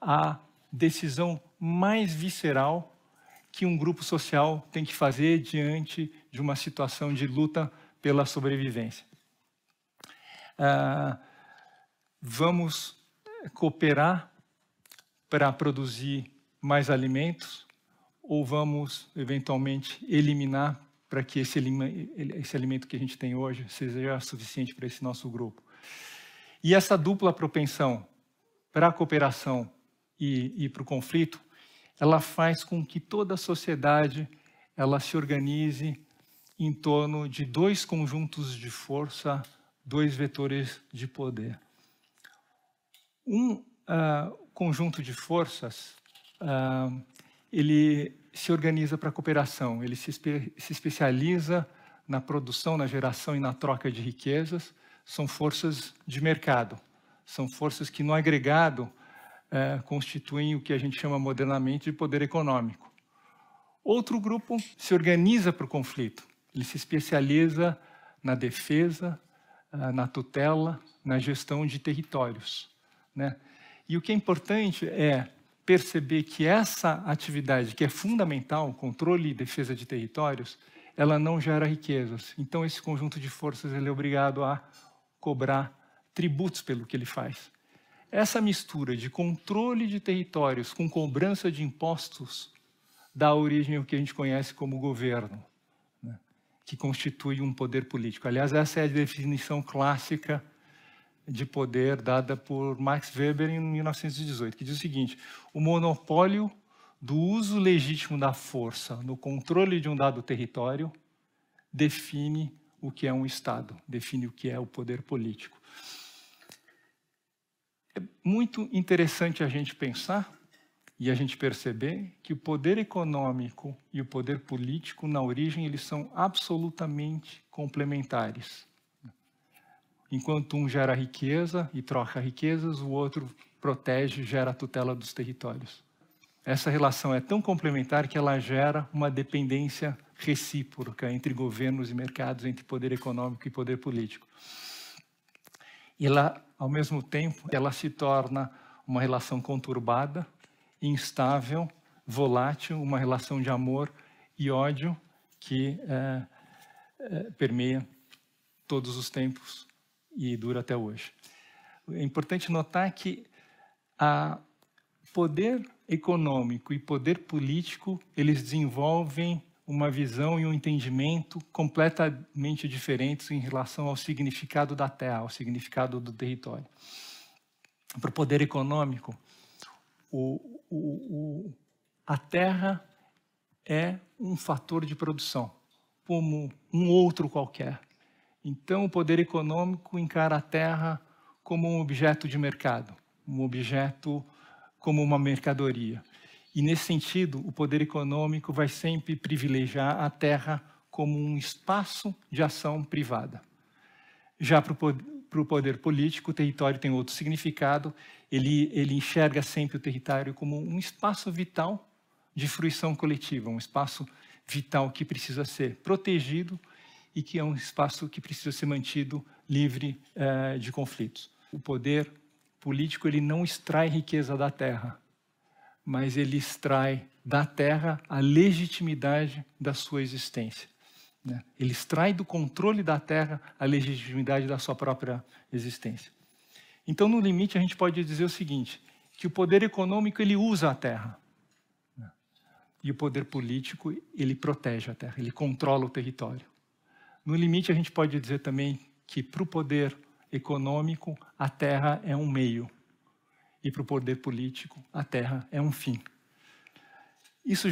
a decisão mais visceral que um grupo social tem que fazer diante de uma situação de luta pela sobrevivência. Ah, vamos eh, cooperar para produzir mais alimentos ou vamos eventualmente eliminar para que esse, esse alimento que a gente tem hoje seja suficiente para esse nosso grupo? E essa dupla propensão para a cooperação e, e para o conflito, ela faz com que toda a sociedade ela se organize em torno de dois conjuntos de força, dois vetores de poder. Um uh, conjunto de forças, uh, ele se organiza para a cooperação, ele se, espe se especializa na produção, na geração e na troca de riquezas, são forças de mercado, são forças que no agregado é, constituem o que a gente chama modernamente de poder econômico. Outro grupo se organiza para o conflito, ele se especializa na defesa, é, na tutela, na gestão de territórios. Né? E o que é importante é perceber que essa atividade, que é fundamental, controle e defesa de territórios, ela não gera riquezas. Então, esse conjunto de forças ele é obrigado a cobrar tributos pelo que ele faz. Essa mistura de controle de territórios com cobrança de impostos dá origem ao que a gente conhece como governo, né? que constitui um poder político. Aliás, essa é a definição clássica de poder dada por Max Weber em 1918, que diz o seguinte: o monopólio do uso legítimo da força no controle de um dado território define o que é um Estado, define o que é o poder político. É muito interessante a gente pensar e a gente perceber que o poder econômico e o poder político, na origem, eles são absolutamente complementares. Enquanto um gera riqueza e troca riquezas, o outro protege e gera a tutela dos territórios. Essa relação é tão complementar que ela gera uma dependência recíproca entre governos e mercados, entre poder econômico e poder político. E ela, ao mesmo tempo, ela se torna uma relação conturbada, instável, volátil, uma relação de amor e ódio que é, é, permeia todos os tempos e dura até hoje. É importante notar que a poder econômico e poder político eles desenvolvem uma visão e um entendimento completamente diferentes em relação ao significado da terra, ao significado do território. Para o poder econômico, o, o, o, a terra é um fator de produção, como um outro qualquer. Então, o poder econômico encara a terra como um objeto de mercado, um objeto como uma mercadoria. E nesse sentido, o poder econômico vai sempre privilegiar a terra como um espaço de ação privada. Já para o poder, político, o território tem outro significado. Ele, ele enxerga sempre o território como um espaço vital de fruição coletiva, um espaço vital que precisa ser protegido e que é um espaço que precisa ser mantido livre eh, de conflitos. O poder político ele não extrai riqueza da terra, mas ele extrai da terra a legitimidade da sua existência. Né? Ele extrai do controle da terra a legitimidade da sua própria existência. Então, no limite, a gente pode dizer o seguinte: que o poder econômico ele usa a terra. Né? E o poder político, ele protege a terra, ele controla o território. No limite, a gente pode dizer também que para o poder econômico, a terra é um meio e para o poder político, a terra é um fim. Isso